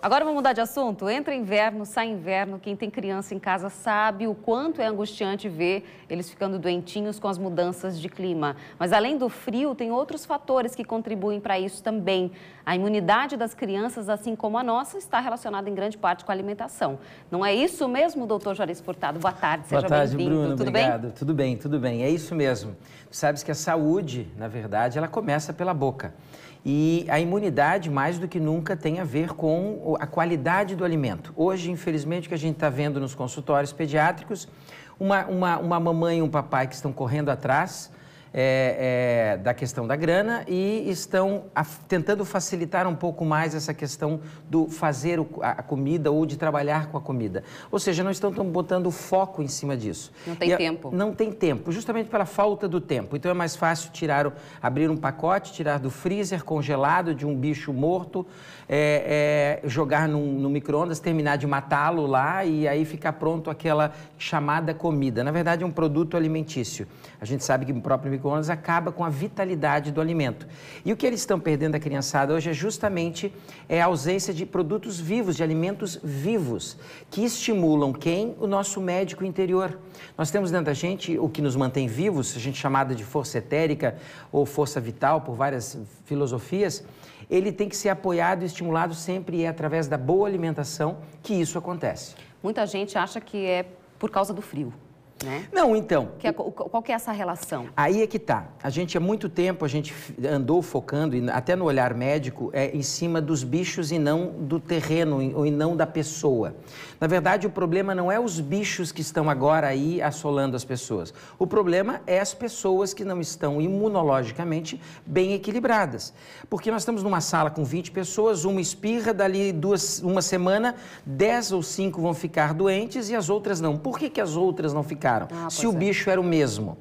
Agora vamos mudar de assunto. Entra inverno, sai inverno. Quem tem criança em casa sabe o quanto é angustiante ver eles ficando doentinhos com as mudanças de clima. Mas além do frio, tem outros fatores que contribuem para isso também. A imunidade das crianças, assim como a nossa, está relacionada em grande parte com a alimentação. Não é isso mesmo, doutor Juarez Furtado? Boa tarde, seja bem-vindo. Boa tarde, bem Bruno. Tudo obrigado. bem? Tudo bem, tudo bem. É isso mesmo. Tu sabes que a saúde, na verdade, ela começa pela boca. E a imunidade, mais do que nunca, tem a ver com a qualidade do alimento. Hoje, infelizmente, o que a gente está vendo nos consultórios pediátricos, uma, uma, uma mamãe e um papai que estão correndo atrás é, é, da questão da grana e estão a, tentando facilitar um pouco mais essa questão do fazer o, a comida ou de trabalhar com a comida. Ou seja, não estão botando foco em cima disso. Não tem e, tempo. Não tem tempo, justamente pela falta do tempo. Então é mais fácil tirar o, abrir um pacote, tirar do freezer congelado de um bicho morto, é, é, jogar num, no micro-ondas, terminar de matá-lo lá e aí ficar pronto aquela chamada comida. Na verdade, é um produto alimentício. A gente sabe que o próprio acaba com a vitalidade do alimento. E o que eles estão perdendo da criançada hoje é justamente é, a ausência de produtos vivos, de alimentos vivos, que estimulam quem? O nosso médico interior. Nós temos dentro da gente o que nos mantém vivos, a gente chamada de força etérica ou força vital por várias filosofias, ele tem que ser apoiado e estimulado sempre e é através da boa alimentação que isso acontece. Muita gente acha que é por causa do frio né? Não, então. Que é, qual que é essa relação? Aí é que tá. A gente há muito tempo a gente andou focando até no olhar médico é em cima dos bichos e não do terreno ou e não da pessoa. Na verdade, o problema não é os bichos que estão agora aí assolando as pessoas. O problema é as pessoas que não estão imunologicamente bem equilibradas. Porque nós estamos numa sala com 20 pessoas, uma espirra, dali duas, uma semana, 10 ou 5 vão ficar doentes e as outras não. Por que, que as outras não ficaram? ah, se o é. bicho era o mesmo.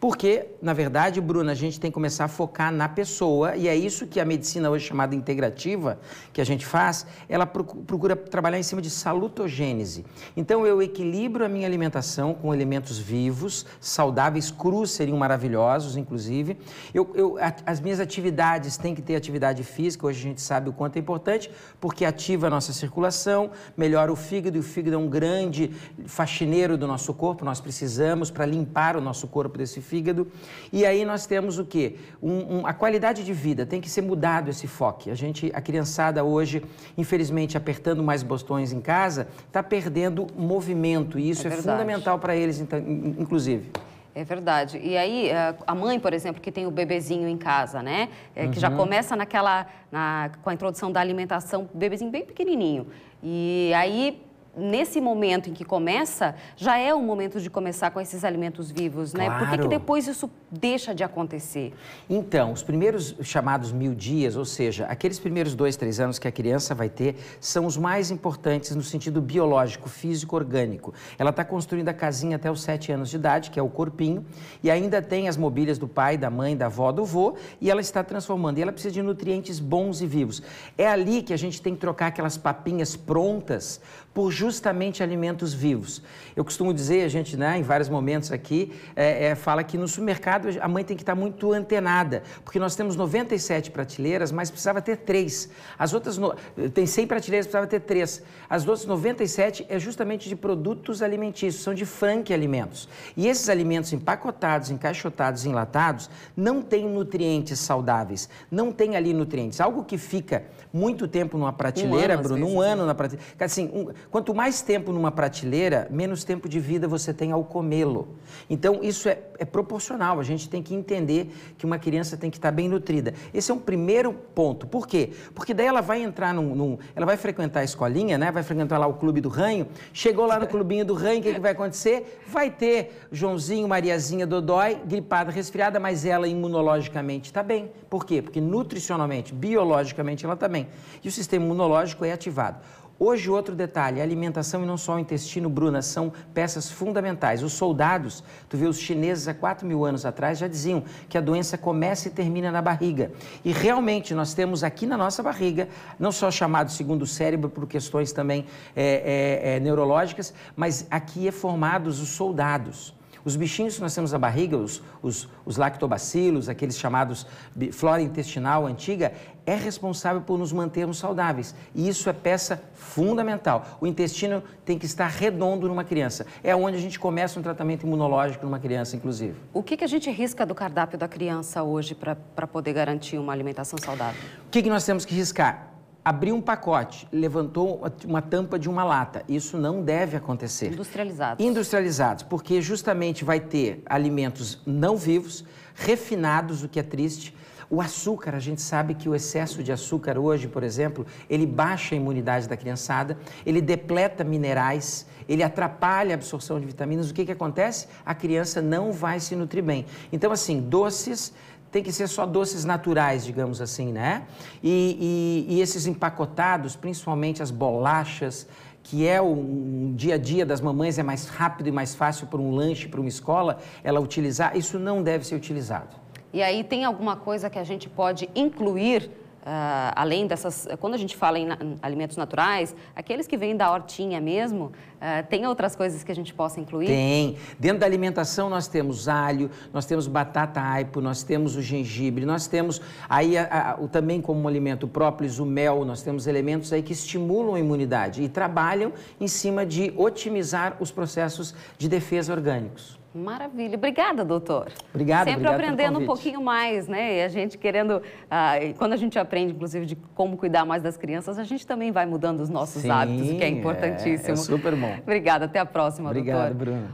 Porque, na verdade, Bruna, a gente tem que começar a focar na pessoa, e é isso que a medicina hoje chamada integrativa, que a gente faz, ela procura trabalhar em cima de salutogênese. Então, eu equilibro a minha alimentação com elementos vivos, saudáveis, crus seriam maravilhosos, inclusive. Eu, eu a, as minhas atividades têm que ter atividade física, hoje a gente sabe o quanto é importante, porque ativa a nossa circulação, melhora o fígado, e o fígado é um grande faxineiro do nosso corpo, nós precisamos precisamos para limpar o nosso corpo desse fígado. E aí nós temos o quê? Um, um, a qualidade de vida tem que ser mudado esse foco. A gente, a criançada hoje, infelizmente, apertando mais botões em casa, está perdendo movimento. E isso é, é fundamental para eles, então, inclusive. É verdade. E aí, eh, a mãe, por exemplo, que tem o bebezinho em casa, né? É, que uhum. já começa naquela, na, com a introdução da alimentação, bebezinho bem pequenininho. E aí nesse momento em que começa, já é o momento de começar com esses alimentos vivos, né? Claro. Por que, que depois isso deixa de acontecer? Então, os primeiros chamados mil dias, ou seja, aqueles primeiros dois, três anos que a criança vai ter, são os mais importantes no sentido biológico, físico, orgânico. Ela está construindo a casinha até os sete anos de idade, que é o corpinho, e ainda tem as mobílias do pai, da mãe, da avó, do vô, e ela está transformando. E ela precisa de nutrientes bons e vivos. É ali que a gente tem que trocar aquelas papinhas prontas por justamente alimentos vivos. Eu costumo dizer, a gente, né, em vários momentos aqui, é, é, fala que no supermercado a mãe tem que estar muito antenada, porque nós temos 97 prateleiras, mas precisava ter três. As outras, no... tem 100 prateleiras, precisava ter três. As outras 97 é justamente de produtos alimentícios, são de franque alimentos. E esses alimentos empacotados, encaixotados, enlatados, não têm nutrientes saudáveis, não tem ali nutrientes. Algo que fica muito tempo numa prateleira, um ano, Bruno, vezes, um ano né? na prateleira. Assim, um... quanto Quanto mais tempo numa prateleira, menos tempo de vida você tem ao comê-lo. Então, isso é, é, proporcional. A gente tem que entender que uma criança tem que estar bem nutrida. Esse é um primeiro ponto. Por quê? Porque daí ela vai entrar num. num ela vai frequentar a escolinha, né? Vai frequentar lá o clube do ranho. Chegou lá no clubinho do ranho, o que, é que vai acontecer? Vai ter Joãozinho, Mariazinha, Dodói, gripada, resfriada, mas ela imunologicamente está bem. Por quê? Porque nutricionalmente, biologicamente, ela está bem. E o sistema imunológico é ativado. Hoje, outro detalhe, alimentação e não só o intestino, Bruna, são peças fundamentais. Os soldados, tu vê, os chineses há 4 mil anos atrás já diziam que a doença começa e termina na barriga. E realmente nós temos aqui na nossa barriga, não só chamado segundo cérebro por questões também é, é, é, neurológicas, mas aqui é formados os soldados. Os bichinhos que nós temos na barriga, os, os, os lactobacilos, aqueles chamados flora intestinal antiga, é responsável por nos mantermos saudáveis. E isso é peça fundamental. O intestino tem que estar redondo numa criança. É onde a gente começa um tratamento imunológico numa criança, inclusive. O que, que a gente risca do cardápio da criança hoje para poder garantir uma alimentação saudável? O que, que nós temos que riscar? abriu um pacote, levantou uma tampa de uma lata. Isso não deve acontecer. Industrializados. Industrializados, porque justamente vai ter alimentos não vivos, refinados, o que é triste. O açúcar, a gente sabe que o excesso de açúcar hoje, por exemplo, ele baixa a imunidade da criançada, ele depleta minerais, ele atrapalha a absorção de vitaminas. O que, que acontece? A criança não vai se nutrir bem. Então, assim, doces tem que ser só doces naturais, digamos assim, né? E, e, e esses empacotados, principalmente as bolachas, que é o um dia a dia das mamães, é mais rápido e mais fácil para um lanche, para uma escola, ela utilizar, isso não deve ser utilizado. E aí tem alguma coisa que a gente pode incluir Uh, além dessas, quando a gente fala em, alimentos naturais, aqueles que vêm da hortinha mesmo, uh, tem outras coisas que a gente possa incluir? Tem. Dentro da alimentação nós temos alho, nós temos batata aipo, nós temos o gengibre, nós temos aí a, a, o, também como alimento própolis, o mel, nós temos elementos aí que estimulam a imunidade e trabalham em cima de otimizar os processos de defesa orgânicos. Maravilha. Obrigada, doutor. Obrigado, Sempre obrigado aprendendo um pouquinho mais, né? E a gente querendo. Ah, quando a gente aprende, inclusive, de como cuidar mais das crianças, a gente também vai mudando os nossos Sim, hábitos, o que é importantíssimo. É, é super bom. Obrigada, até a próxima, Obrigado, doutor. Obrigado, Bruno.